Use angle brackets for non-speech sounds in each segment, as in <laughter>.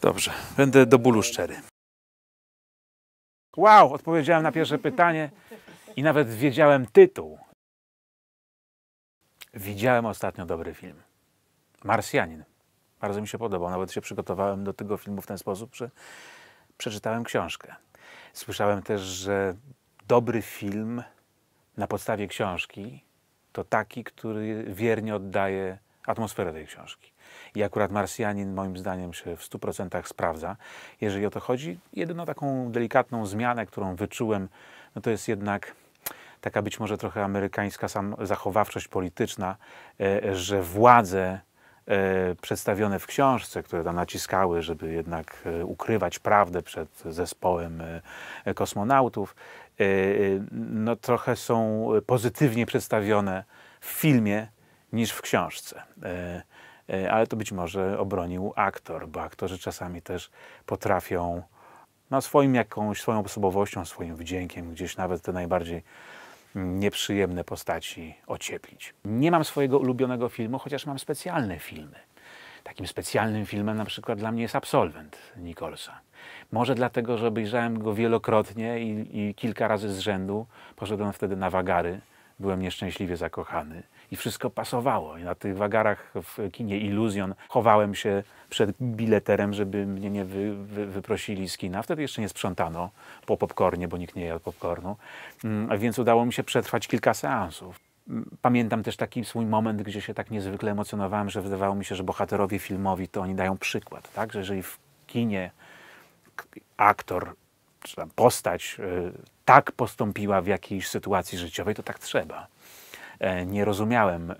Dobrze, będę do bólu szczery. Wow, odpowiedziałem na pierwsze pytanie i nawet wiedziałem tytuł. Widziałem ostatnio dobry film. Marsjanin. Bardzo mi się podobał. Nawet się przygotowałem do tego filmu w ten sposób, że przeczytałem książkę. Słyszałem też, że dobry film na podstawie książki to taki, który wiernie oddaje atmosferę tej książki. I akurat Marsjanin moim zdaniem się w 100% sprawdza. Jeżeli o to chodzi, jedyną taką delikatną zmianę, którą wyczułem, no to jest jednak taka być może trochę amerykańska sam zachowawczość polityczna, e, że władze e, przedstawione w książce, które tam naciskały, żeby jednak e, ukrywać prawdę przed zespołem kosmonautów, no trochę są pozytywnie przedstawione w filmie niż w książce. E, e, ale to być może obronił aktor, bo aktorzy czasami też potrafią no, swoim jakąś, swoją osobowością, swoim wdziękiem gdzieś nawet te najbardziej nieprzyjemne postaci ocieplić. Nie mam swojego ulubionego filmu, chociaż mam specjalne filmy. Takim specjalnym filmem na przykład dla mnie jest Absolwent Nicholsa. Może dlatego, że obejrzałem go wielokrotnie i, i kilka razy z rzędu. Poszedłem wtedy na wagary, byłem nieszczęśliwie zakochany i wszystko pasowało. I na tych wagarach w kinie Illusion chowałem się przed bileterem, żeby mnie nie wy, wy, wyprosili z kina. Wtedy jeszcze nie sprzątano po popcornie, bo nikt nie jadł popcornu, mm, więc udało mi się przetrwać kilka seansów. Mm, pamiętam też taki swój moment, gdzie się tak niezwykle emocjonowałem, że wydawało mi się, że bohaterowie filmowi to oni dają przykład, tak? że jeżeli w kinie aktor czy tam postać y, tak postąpiła w jakiejś sytuacji życiowej, to tak trzeba. E, nie rozumiałem e,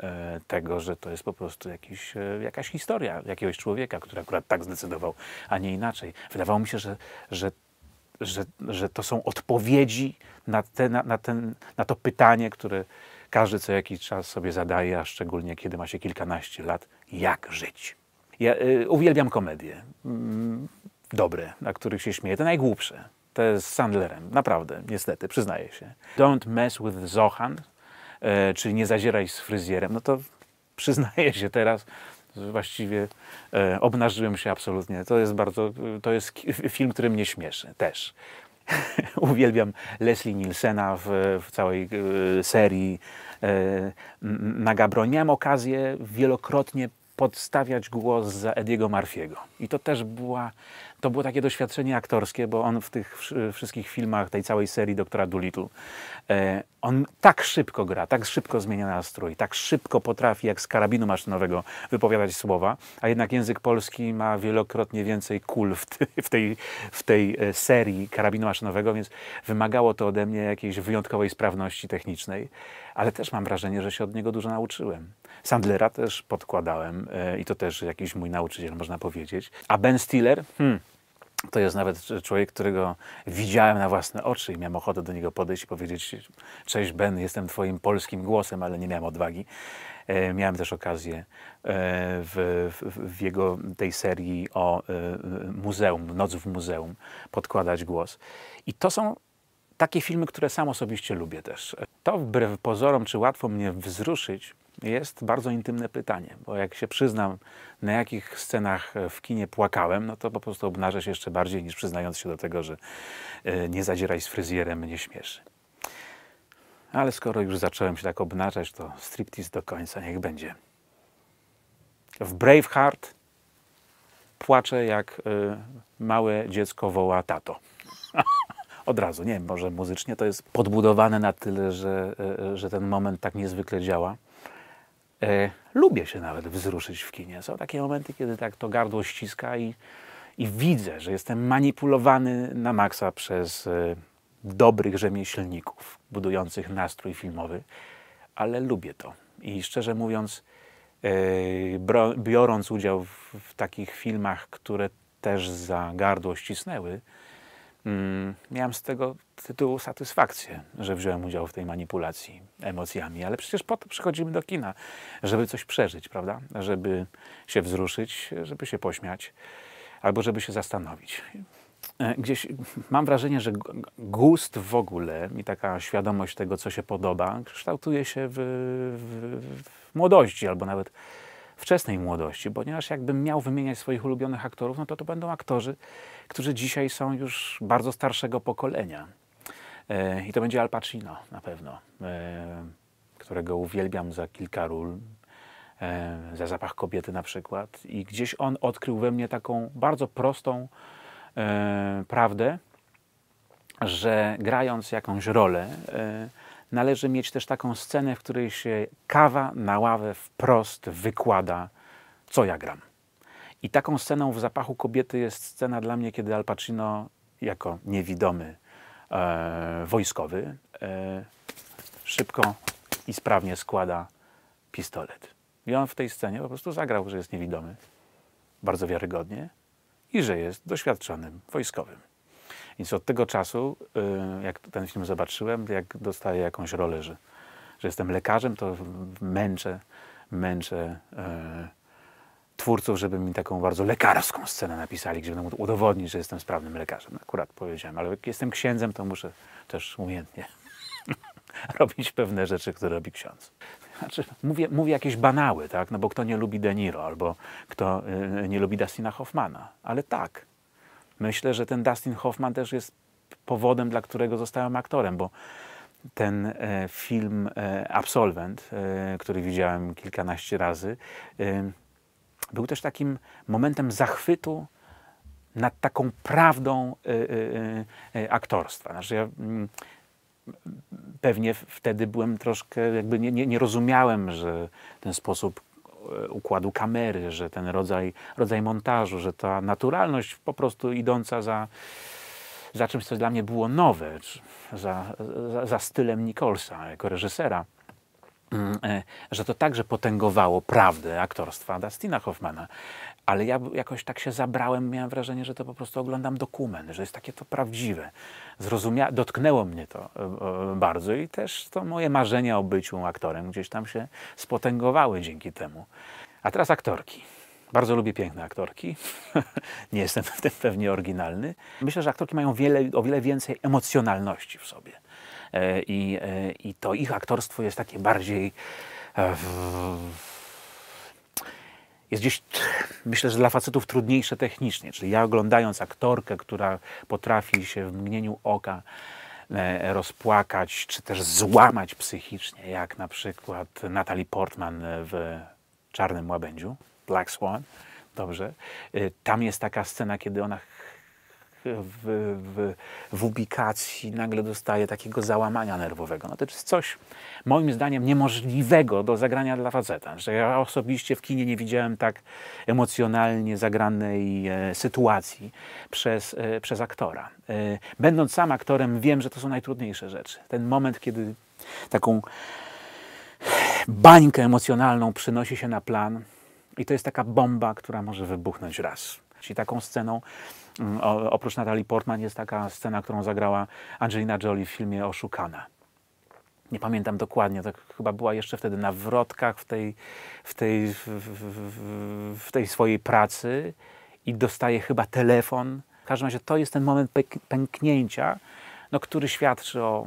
tego, że to jest po prostu jakiś, e, jakaś historia jakiegoś człowieka, który akurat tak zdecydował, a nie inaczej. Wydawało mi się, że, że że, że, to są odpowiedzi na, te, na, na, ten, na, to pytanie, które każdy co jakiś czas sobie zadaje, a szczególnie kiedy ma się kilkanaście lat, jak żyć. Ja y, uwielbiam komedie. Mm, dobre, na których się śmieję, te najgłupsze. Te z Sandlerem, naprawdę, niestety, przyznaję się. Don't mess with Zohan, E, czyli nie zazieraj z fryzjerem, no to przyznaję się teraz, właściwie e, obnażyłem się absolutnie. To jest bardzo, to jest film, który mnie śmieszy też. <laughs> Uwielbiam Leslie Nielsena w, w całej e, serii e, Naga Broń. Miałem okazję wielokrotnie podstawiać głos za Ediego Marfiego. I to też była, to było takie doświadczenie aktorskie, bo on w tych wszystkich filmach tej całej serii Doktora Doolittle e, on tak szybko gra, tak szybko zmienia nastrój, tak szybko potrafi jak z karabinu maszynowego wypowiadać słowa, a jednak język polski ma wielokrotnie więcej kul <laughs> w, tej, w tej, e, serii karabinu maszynowego, więc wymagało to ode mnie jakiejś wyjątkowej sprawności technicznej, ale też mam wrażenie, że się od niego dużo nauczyłem. Sandlera też podkładałem e, i to też jakiś mój nauczyciel, można powiedzieć. A Ben Stiller? Hmm, to jest nawet człowiek, którego widziałem na własne oczy i miałem ochotę do niego podejść i powiedzieć: Cześć, Ben, jestem Twoim polskim głosem, ale nie miałem odwagi. E, miałem też okazję e, w, w, w, jego tej serii o e, muzeum, Noc w muzeum, podkładać głos. I to są takie filmy, które sam osobiście lubię też. To wbrew pozorom, czy łatwo mnie wzruszyć, jest bardzo intymne pytanie, bo jak się przyznam, na jakich scenach e, w kinie płakałem, no to po prostu obnażę się jeszcze bardziej niż przyznając się do tego, że e, nie zadzieraj z fryzjerem mnie śmieszy. Ale skoro już zacząłem się tak obnażać, to striptease do końca niech będzie. W Braveheart płaczę jak e, małe dziecko woła tato. <laughs> od razu. Nie wiem, może muzycznie to jest podbudowane na tyle, że, e, e, że ten moment tak niezwykle działa. E, lubię się nawet wzruszyć w kinie. Są takie momenty, kiedy tak to gardło ściska i, i widzę, że jestem manipulowany na maksa przez e, dobrych rzemieślników budujących nastrój filmowy, ale lubię to. I szczerze mówiąc, e, bro, biorąc udział w, w takich filmach, które też za gardło ścisnęły, Mm, miałem z tego tytułu satysfakcję, że wziąłem udział w tej manipulacji emocjami, ale przecież po to przychodzimy do kina, żeby coś przeżyć, prawda? Żeby się wzruszyć, żeby się pośmiać, albo żeby się zastanowić. E, gdzieś mam wrażenie, że gust w ogóle i taka świadomość tego, co się podoba, kształtuje się w, w, w młodości albo nawet wczesnej młodości, ponieważ jakbym miał wymieniać swoich ulubionych aktorów, no to to będą aktorzy, którzy dzisiaj są już bardzo starszego pokolenia. E, I to będzie Al Pacino na pewno, e, którego uwielbiam za kilka ról, e, za zapach kobiety na przykład. I gdzieś on odkrył we mnie taką bardzo prostą prawdę, że grając jakąś rolę, należy mieć też taką scenę, w której się kawa na ławę wprost wykłada, co ja gram. I taką sceną w Zapachu Kobiety jest scena dla mnie, kiedy Al Pacino jako niewidomy e, wojskowy e, szybko i sprawnie składa pistolet. I on w tej scenie po prostu zagrał, że jest niewidomy, bardzo wiarygodnie i że jest doświadczonym wojskowym. Więc od tego czasu, y, jak ten film zobaczyłem, jak dostaję jakąś rolę, że, że jestem lekarzem, to męczę, męczę e, twórców, żeby mi taką bardzo lekarską scenę napisali, żeby mógł udowodnić, że jestem sprawnym lekarzem. No, akurat powiedziałem, ale jak jestem księdzem, to muszę też umiejętnie <laughs> robić pewne rzeczy, które robi ksiądz. Znaczy, mówię, mówię jakieś banały, tak? No bo kto nie lubi De Niro, albo kto y, nie lubi Dustina Hoffmana. Ale tak, myślę, że ten Dustin Hoffman też jest powodem, dla którego zostałem aktorem, bo ten e, film e, Absolvent, e, który widziałem kilkanaście razy, był też takim momentem zachwytu nad taką prawdą aktorstwa. Znaczy ja mm, pewnie wtedy byłem troszkę, jakby nie, nie, nie rozumiałem, że ten sposób E, układu kamery, że ten rodzaj, rodzaj montażu, że ta naturalność po prostu idąca za, za czymś, co dla mnie było nowe, za, za, za stylem Nicholsa jako reżysera, mm, e, że to także potęgowało prawdę aktorstwa Dustina Hoffmana ale ja jakoś tak się zabrałem, miałem wrażenie, że to po prostu oglądam dokument, że jest takie to prawdziwe. Zrozumia dotknęło mnie to e, e, bardzo i też to moje marzenia o byciu aktorem gdzieś tam się spotęgowały dzięki temu. A teraz aktorki. Bardzo lubię piękne aktorki. <laughs> Nie jestem w tym pewnie oryginalny. Myślę, że aktorki mają wiele, o wiele więcej emocjonalności w sobie. E, I, i to ich aktorstwo jest takie bardziej. W jest gdzieś, myślę, że dla facetów trudniejsze technicznie. Czyli ja oglądając aktorkę, która potrafi się w mgnieniu oka e, rozpłakać, czy też złamać psychicznie, jak na przykład Natalie Portman w Czarnym Łabędziu, Black Swan, dobrze. E, tam jest taka scena, kiedy ona w, w, w ubikacji nagle dostaje takiego załamania nerwowego. No to jest coś moim zdaniem niemożliwego do zagrania dla faceta. Że ja osobiście w kinie nie widziałem tak emocjonalnie zagranej e, sytuacji przez, e, przez aktora. E, będąc sam aktorem wiem, że to są najtrudniejsze rzeczy. Ten moment, kiedy taką bańkę emocjonalną przynosi się na plan i to jest taka bomba, która może wybuchnąć raz i taką sceną, mm, oprócz Natalii Portman, jest taka scena, którą zagrała Angelina Jolie w filmie Oszukana. Nie pamiętam dokładnie, to chyba była jeszcze wtedy na wrotkach w tej, w tej, w, w, w tej swojej pracy i dostaje chyba telefon. W każdym razie to jest ten moment pęknięcia, no, który świadczy o,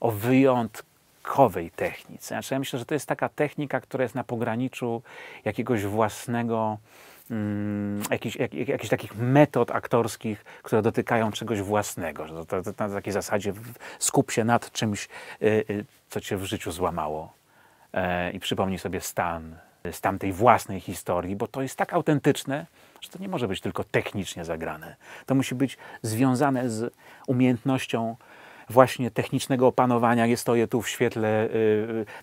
o wyjątkowej technice. Znaczy, ja myślę, że to jest taka technika, która jest na pograniczu jakiegoś własnego mm, jakichś, jak, takich metod aktorskich, które dotykają czegoś własnego. Że to, to, to, na takiej zasadzie skup się nad czymś, y, y, co cię w życiu złamało e, i przypomnij sobie stan z tamtej własnej historii, bo to jest tak autentyczne, że to nie może być tylko technicznie zagrane. To musi być związane z umiejętnością właśnie technicznego opanowania. Ja stoję tu w świetle, y,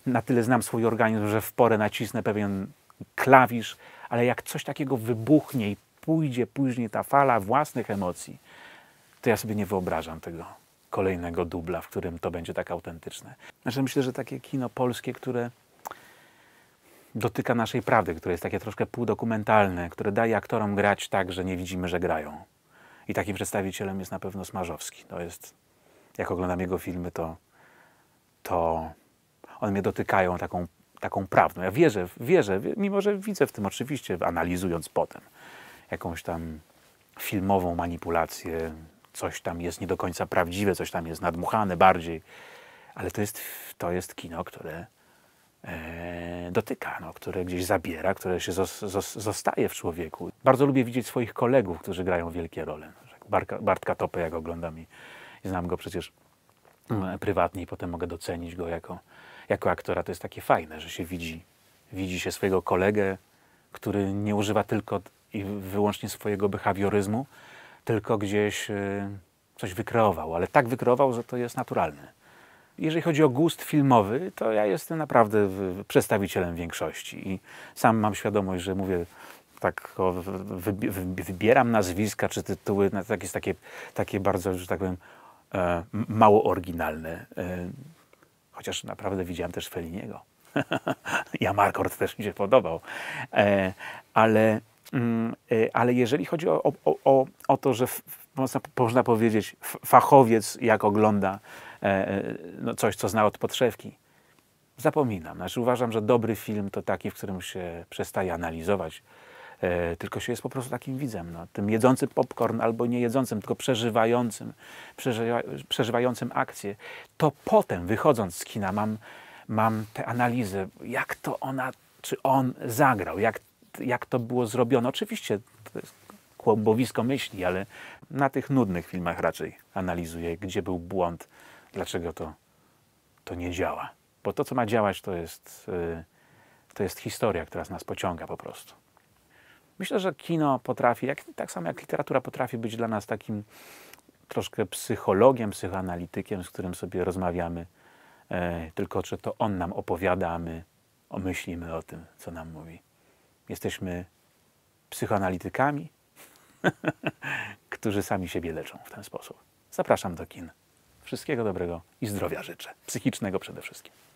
y, na tyle znam swój organizm, że w porę nacisnę pewien klawisz, ale jak coś takiego wybuchnie i pójdzie później ta fala własnych emocji, to ja sobie nie wyobrażam tego kolejnego dubla, w którym to będzie tak autentyczne. Znaczy myślę, że takie kino polskie, które dotyka naszej prawdy, które jest takie troszkę półdokumentalne, które daje aktorom grać tak, że nie widzimy, że grają. I takim przedstawicielem jest na pewno Smarzowski. To jest, jak oglądam jego filmy, to, to one mnie dotykają taką taką prawdą. Ja wierzę, wierzę, mimo że widzę w tym oczywiście, analizując potem jakąś tam filmową manipulację, coś tam jest nie do końca prawdziwe, coś tam jest nadmuchane bardziej, ale to jest, to jest kino, które e, dotyka, no, które gdzieś zabiera, które się zos, zos, zostaje w człowieku. Bardzo lubię widzieć swoich kolegów, którzy grają wielkie role. Bartka, Bartka Topę, jak oglądam i, i znam go przecież Mm. E, prywatnie i potem mogę docenić go jako, jako aktora. To jest takie fajne, że się widzi. Widzi się swojego kolegę, który nie używa tylko i wyłącznie swojego behawioryzmu, tylko gdzieś e, coś wykreował, ale tak wykreował, że to jest naturalne. Jeżeli chodzi o gust filmowy, to ja jestem naprawdę przedstawicielem większości i sam mam świadomość, że mówię tak, wybieram nazwiska czy tytuły, to jest takie, takie bardzo, że tak powiem, E, mało oryginalny. E, chociaż naprawdę widziałem też Feliniego. <laughs> ja Markort też mi się podobał. E, ale, mm, ale jeżeli chodzi o, o, o, o to, że można, można powiedzieć fachowiec, jak ogląda no coś, co zna od podszewki, zapominam. Znaczy uważam, że dobry film to taki, w którym się przestaje analizować E, tylko się jest po prostu takim widzem, no, tym jedzącym popcorn albo nie jedzącym, tylko przeżywającym, przeżywa, przeżywającym akcję, to potem wychodząc z kina mam, mam tę analizę, jak to ona, czy on zagrał, jak, jak to było zrobione. Oczywiście to jest kłobowisko myśli, ale na tych nudnych filmach raczej analizuję, gdzie był błąd, dlaczego to, to nie działa. Bo to, co ma działać, to jest, y, to jest historia, która nas pociąga po prostu. Myślę, że kino potrafi, jak, tak samo jak literatura potrafi być dla nas takim troszkę psychologiem, psychoanalitykiem, z którym sobie rozmawiamy, e, tylko że to on nam opowiada, a my myślimy o tym, co nam mówi. Jesteśmy psychoanalitykami, <laughs> którzy sami siebie leczą w ten sposób. Zapraszam do kin. Wszystkiego dobrego i zdrowia życzę. Psychicznego przede wszystkim.